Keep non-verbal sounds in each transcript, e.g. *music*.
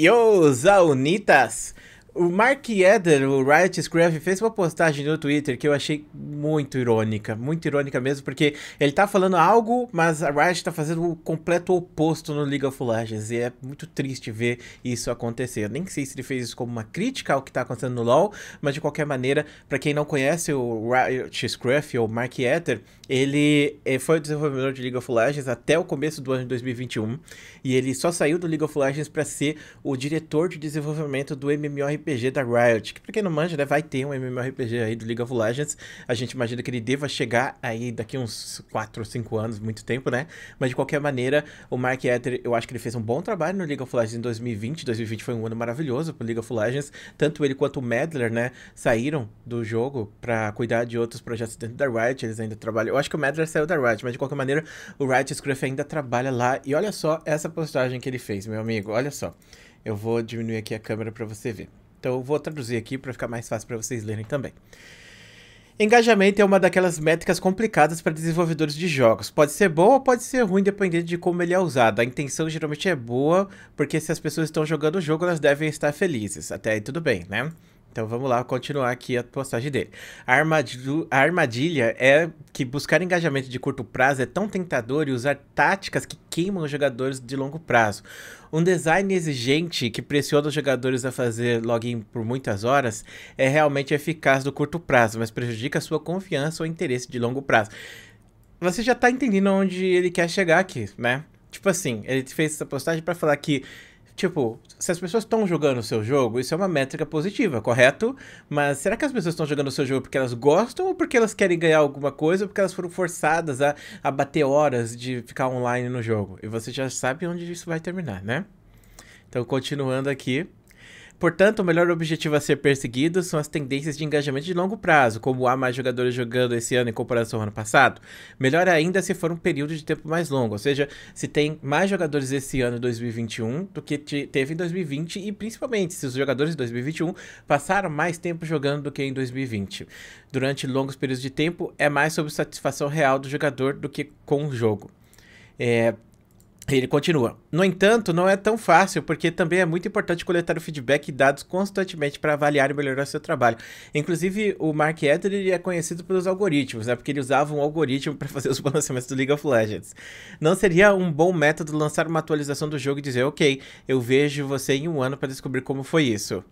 Yo, Zaunitas, O Mark Eder, o Riot Scruff, fez uma postagem no Twitter que eu achei muito irônica, muito irônica mesmo, porque ele tá falando algo, mas a Riot tá fazendo o completo oposto no League of Legends, e é muito triste ver isso acontecer. Eu nem sei se ele fez isso como uma crítica ao que tá acontecendo no LoL, mas de qualquer maneira, para quem não conhece o Riot Scruff ou Mark Eder, ele eh, foi o desenvolvedor de League of Legends até o começo do ano de 2021, e ele só saiu do League of Legends para ser o diretor de desenvolvimento do MMORPG MMORPG da Riot, que pra quem não manja, né, vai ter um MMORPG aí do League of Legends. A gente imagina que ele deva chegar aí daqui uns 4 ou 5 anos, muito tempo, né? Mas de qualquer maneira, o Mark Ether, eu acho que ele fez um bom trabalho no League of Legends em 2020. 2020 foi um ano maravilhoso pro League of Legends. Tanto ele quanto o Medler, né, saíram do jogo pra cuidar de outros projetos dentro da Riot. Eles ainda trabalham. Eu acho que o Medler saiu da Riot, mas de qualquer maneira, o Riot Scruff ainda trabalha lá. E olha só essa postagem que ele fez, meu amigo. Olha só. Eu vou diminuir aqui a câmera para você ver. Então eu vou traduzir aqui para ficar mais fácil para vocês lerem também. Engajamento é uma daquelas métricas complicadas para desenvolvedores de jogos. Pode ser bom ou pode ser ruim, dependendo de como ele é usado. A intenção geralmente é boa, porque se as pessoas estão jogando o jogo, elas devem estar felizes. Até aí tudo bem, né? Então vamos lá continuar aqui a postagem dele. A, armadilha é que buscar engajamento de curto prazo é tão tentador e usar táticas que queimam os jogadores de longo prazo. Um design exigente que pressiona os jogadores a fazer login por muitas horas é realmente eficaz no curto prazo, mas prejudica sua confiança ou interesse de longo prazo. Você já tá entendendo onde ele quer chegar aqui, né? Tipo assim, ele fez essa postagem para falar que Tipo, se as pessoas estão jogando o seu jogo, isso é uma métrica positiva, correto? Mas será que as pessoas estão jogando o seu jogo porque elas gostam ou porque elas querem ganhar alguma coisa ou porque elas foram forçadas a, a bater horas de ficar online no jogo? E você já sabe onde isso vai terminar, né? Então, continuando aqui. Portanto, o melhor objetivo a ser perseguido são as tendências de engajamento de longo prazo, como há mais jogadores jogando esse ano em comparação ao ano passado. Melhor ainda se for um período de tempo mais longo, ou seja, se tem mais jogadores esse ano 2021 do que teve em 2020 e principalmente se os jogadores de 2021 passaram mais tempo jogando do que em 2020. Durante longos períodos de tempo, é mais sobre satisfação real do jogador do que com o jogo. É, ele continua. No entanto, não é tão fácil, porque também é muito importante coletar o feedback e dados constantemente para avaliar e melhorar seu trabalho. Inclusive, o Mark Edler é conhecido pelos algoritmos, né? Porque ele usava um algoritmo para *laughs* fazer os balanceamentos do League of Legends. Não seria um bom método lançar uma atualização do jogo e dizer, ok, eu vejo você em um ano para descobrir como foi isso.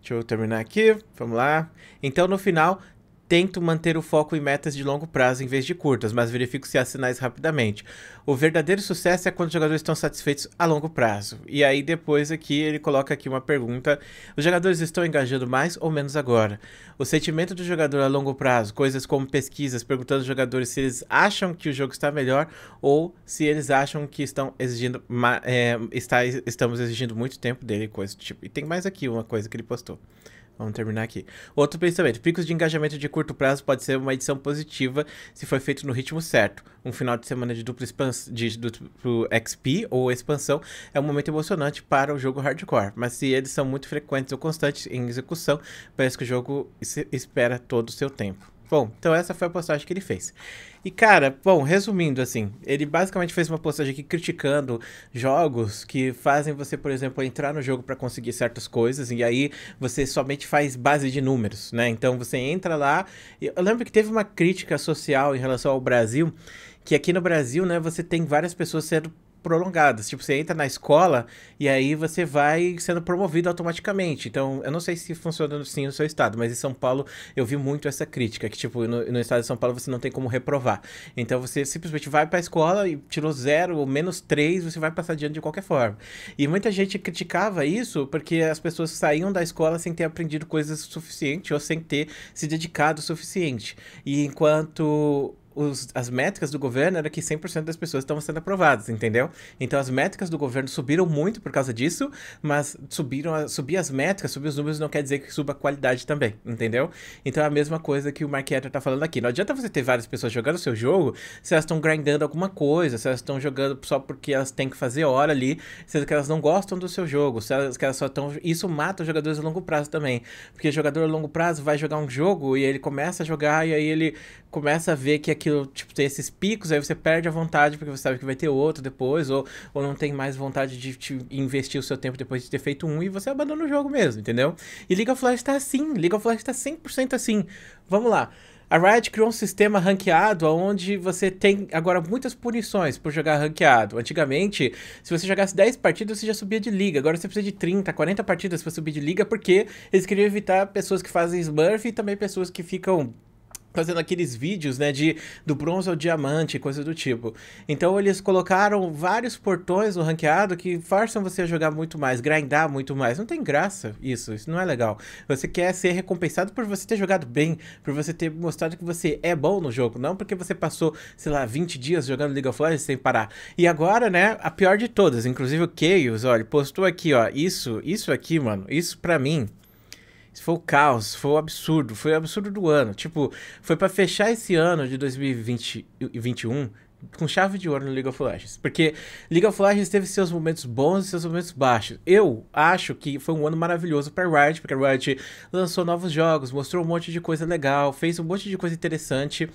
Deixa eu terminar aqui, vamos lá. Então, no final, tento manter o foco em metas de longo prazo em vez de curtas, mas verifico se há sinais rapidamente. O verdadeiro sucesso é quando os jogadores estão satisfeitos a longo prazo. E aí depois aqui ele coloca aqui uma pergunta: os jogadores estão engajando mais ou menos agora? O sentimento do jogador a longo prazo, coisas como pesquisas perguntando aos jogadores se eles acham que o jogo está melhor ou se eles acham que estão exigindo é, está, estamos exigindo muito tempo dele, coisa do tipo. E tem mais aqui uma coisa que ele postou. Vamos terminar aqui. Outro pensamento: picos de engajamento de curto prazo pode ser uma edição positiva se for feito no ritmo certo. Um final de semana de duplo, de duplo XP ou expansão é um momento emocionante para o jogo hardcore, mas se eles são muito frequentes ou constantes em execução, parece que o jogo espera todo o seu tempo. Bom, então essa foi a postagem que ele fez. E cara, bom, resumindo assim, ele basicamente fez uma postagem aqui criticando jogos que fazem você, por exemplo, entrar no jogo para conseguir certas coisas e aí você somente faz base de números, né? Então você entra lá. Eu lembro que teve uma crítica social em relação ao Brasil, que aqui no Brasil, né, você tem várias pessoas sendo prolongadas. Tipo, você entra na escola e aí você vai sendo promovido automaticamente. Então, eu não sei se funciona assim no seu estado, mas em São Paulo eu vi muito essa crítica, que tipo, no, no estado de São Paulo você não tem como reprovar. Então, você simplesmente vai pra escola e tirou zero ou menos três, você vai passar diante de qualquer forma. E muita gente criticava isso porque as pessoas saíam da escola sem ter aprendido coisas o suficiente ou sem ter se dedicado o suficiente. E enquanto os, as métricas do governo era que 100% das pessoas estavam sendo aprovadas, entendeu? Então as métricas do governo subiram muito por causa disso, mas subiram, subir as métricas, subir os números não quer dizer que suba a qualidade também, entendeu? Então é a mesma coisa que o marketer tá falando aqui. Não adianta você ter várias pessoas jogando o seu jogo se elas estão grindando alguma coisa, se elas estão jogando só porque elas têm que fazer hora ali, sendo que elas não gostam do seu jogo, se elas, que elas só estão. Isso mata os jogadores a longo prazo também. Porque jogador a longo prazo vai jogar um jogo e ele começa a jogar e aí ele começa a ver que aquilo aquilo, tipo, ter esses picos, aí você perde a vontade porque você sabe que vai ter outro depois, ou, ou não tem mais vontade de te investir o seu tempo depois de ter feito um e você abandona o jogo mesmo, entendeu? E League of Legends tá assim, League of Legends tá 100% assim. Vamos lá. A Riot criou um sistema ranqueado onde você tem agora muitas punições por jogar ranqueado. Antigamente, se você jogasse 10 partidas, você já subia de liga. Agora você precisa de 30, 40 partidas para subir de liga, porque eles queriam evitar pessoas que fazem smurf e também pessoas que ficam fazendo aqueles vídeos, né, de do bronze ao diamante, coisa do tipo. Então eles colocaram vários portões no ranqueado que forçam você a jogar muito mais, grindar muito mais. Não tem graça isso, isso não é legal. Você quer ser recompensado por você ter jogado bem, por você ter mostrado que você é bom no jogo, não porque você passou, sei lá, 20 dias jogando League of Legends sem parar. E agora, né, a pior de todas, inclusive o Chaos, olha, postou aqui, ó, isso, isso aqui, mano, isso para mim foi o caos, foi o absurdo, foi o absurdo do ano. Tipo, foi para fechar esse ano de 2021 com chave de ouro no League of Legends. Porque League of Legends teve seus momentos bons e seus momentos baixos. Eu acho que foi um ano maravilhoso para Riot, porque a Riot lançou novos jogos, mostrou um monte de coisa legal, fez um monte de coisa interessante.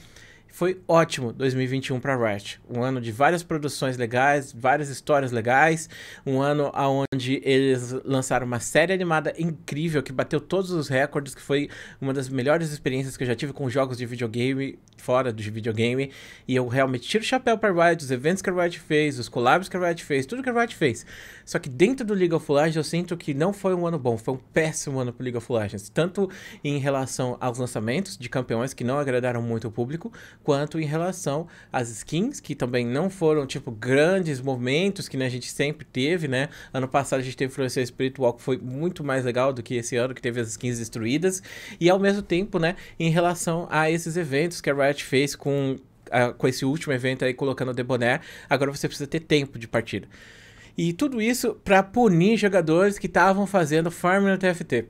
Foi ótimo 2021 para Riot, um ano de várias produções legais, várias histórias legais, um ano aonde eles lançaram uma série animada incrível que bateu todos os recordes, que foi uma das melhores experiências que eu já tive com jogos de videogame fora de videogame, e eu realmente tiro o chapéu para Riot, os eventos que a Riot fez, os collabs que a Riot fez, tudo que a Riot fez. Só que dentro do League of Legends eu sinto que não foi um ano bom, foi um péssimo ano pro League of Legends, tanto em relação aos lançamentos de campeões que não agradaram muito o público, quanto em relação às skins, que também não foram, tipo, grandes momentos que né, a gente sempre teve, né? Ano passado a gente teve Florescer Espiritual, que foi muito mais legal do que esse ano, que teve as skins destruídas. E ao mesmo tempo, né, em relação a esses eventos que a Riot fez com, a, com esse último evento aí, colocando o Deboné, agora você precisa ter tempo de partida. E tudo isso para punir jogadores que estavam fazendo farm no TFT.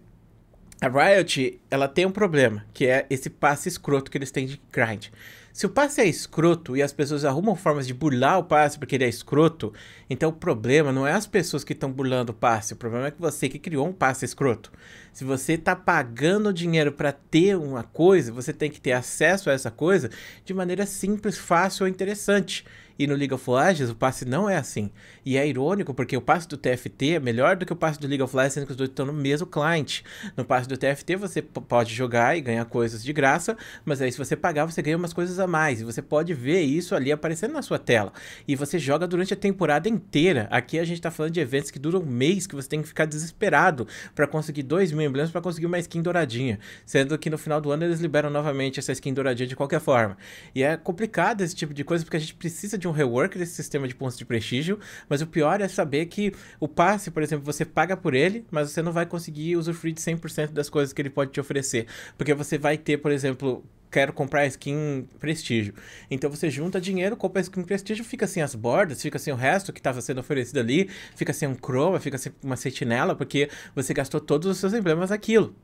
A Riot, ela tem um problema, que é esse passe escroto que eles têm de grind. Se o passe é escroto e as pessoas arrumam formas de burlar o passe porque ele é escroto, então o problema não é as pessoas que estão burlando o passe, o problema é que você que criou um passe escroto. Se você está pagando dinheiro para ter uma coisa, você tem que ter acesso a essa coisa de maneira simples, fácil ou interessante. E no League of Legends o passe não é assim. E é irônico porque o passe do TFT é melhor do que o passe do League of Legends, sendo que os dois estão no mesmo client. No passe do TFT você pode jogar e ganhar coisas de graça, mas aí se você pagar você ganha umas coisas a mais. E você pode ver isso ali aparecendo na sua tela. E você joga durante a temporada inteira. Aqui a gente está falando de eventos que duram um mês, que você tem que ficar desesperado para conseguir 2 mil emblemas, para conseguir uma skin douradinha. Sendo que no final do ano eles liberam novamente essa skin douradinha de qualquer forma. E é complicado esse tipo de coisa porque a gente precisa de um rework desse sistema de pontos de prestígio, mas o pior é saber que o passe, por exemplo, você paga por ele, mas você não vai conseguir usufruir de 100% das coisas que ele pode te oferecer, porque você vai ter, por exemplo, quero comprar skin prestígio. Então você junta dinheiro, compra skin prestígio, fica sem as bordas, fica sem o resto que estava sendo oferecido ali, fica sem um chroma, fica sem uma sentinela, porque você gastou todos os seus emblemas naquilo.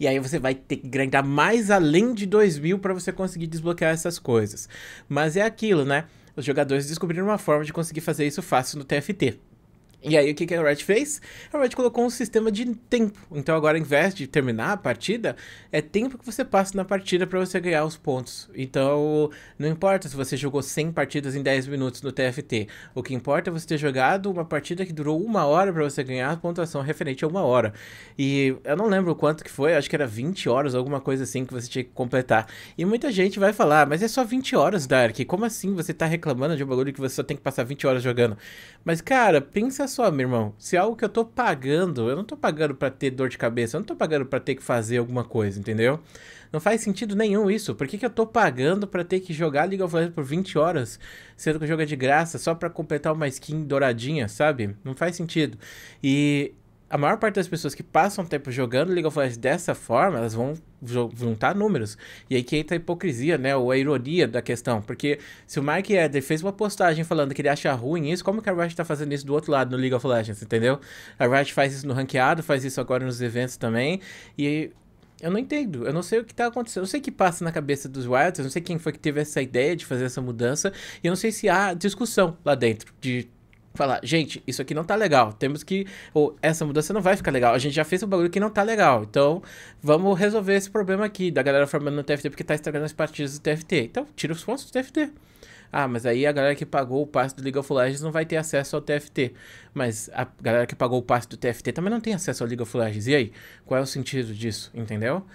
E aí você vai ter que grindar mais além de 2 mil para você conseguir desbloquear essas coisas. Mas é aquilo, né? os jogadores descobriram uma forma de conseguir fazer isso fácil no TFT. E aí o que, que a Red fez? A Red colocou um sistema de tempo. Então agora, ao invés de terminar a partida, é tempo que você passa na partida para você ganhar os pontos. Então, não importa se você jogou 100 partidas em 10 minutos no TFT. O que importa é você ter jogado uma partida que durou uma hora para você ganhar a pontuação referente a uma hora. E eu não lembro quanto que foi, acho que era 20 horas, alguma coisa assim que você tinha que completar. E muita gente vai falar, ah, mas é só 20 horas, Dark. Como assim você tá reclamando de um bagulho que você só tem que passar 20 horas jogando? Mas, cara, pensa só, meu irmão, se é algo que eu tô pagando, eu não tô pagando para ter dor de cabeça, eu não tô pagando para ter que fazer alguma coisa, entendeu? Não faz sentido nenhum isso. Por que, que eu tô pagando para ter que jogar League of Legends por 20 horas, sendo que o jogo é de graça, só para completar uma skin douradinha, sabe? Não faz sentido. E a maior parte das pessoas que passam tempo jogando League of Legends dessa forma, elas vão juntar números. E aí que entra a hipocrisia, né? Ou a ironia da questão. Porque se o Mark Eder fez uma postagem falando que ele acha ruim isso, como que a Riot tá fazendo isso do outro lado no League of Legends, entendeu? A Riot faz isso no ranqueado, faz isso agora nos eventos também. E eu não entendo, eu não sei o que tá acontecendo. Eu não sei o que passa na cabeça dos Wilds, eu não sei quem foi que teve essa ideia de fazer essa mudança, e eu não sei se há discussão lá dentro de falar, gente, isso aqui não tá legal. Temos que. Ou, essa mudança não vai ficar legal. A gente já fez um bagulho que não tá legal. Então, vamos resolver esse problema aqui da galera formando no TFT, porque tá estragando as partidas do TFT. Então, tira os pontos do TFT. Ah, mas aí a galera que pagou o passe do League of Legends não vai ter acesso ao TFT. Mas a galera que pagou o passe do TFT também não tem acesso ao League of Legends. E aí? Qual é o sentido disso? Entendeu?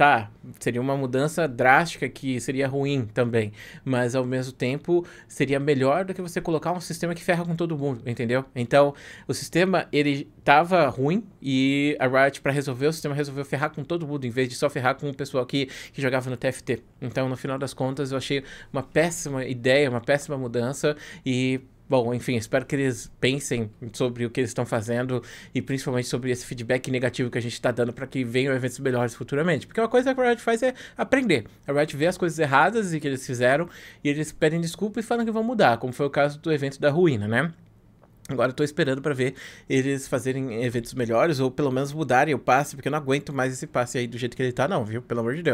tá, seria uma mudança drástica que seria ruim também, mas ao mesmo tempo seria melhor do que você colocar um sistema que ferra com todo mundo, entendeu? Então, o sistema ele tava ruim e a Riot para resolver o sistema resolveu ferrar com todo mundo em vez de só ferrar com o pessoal que, que jogava no TFT. Então, no final das contas, eu achei uma péssima ideia, uma péssima mudança e Bom, enfim, espero que eles pensem sobre o que eles estão fazendo e principalmente sobre esse feedback negativo que a gente está dando para que venham eventos melhores futuramente. Porque uma coisa que a Riot faz é aprender. A Riot vê as coisas erradas e que eles fizeram e eles pedem desculpa e falam que vão mudar, como foi o caso do evento da ruína, né? Agora eu tô esperando para ver eles fazerem eventos melhores ou pelo menos mudarem o passe, porque eu não aguento mais esse passe aí do jeito que ele tá, não, viu? Pelo amor de Deus.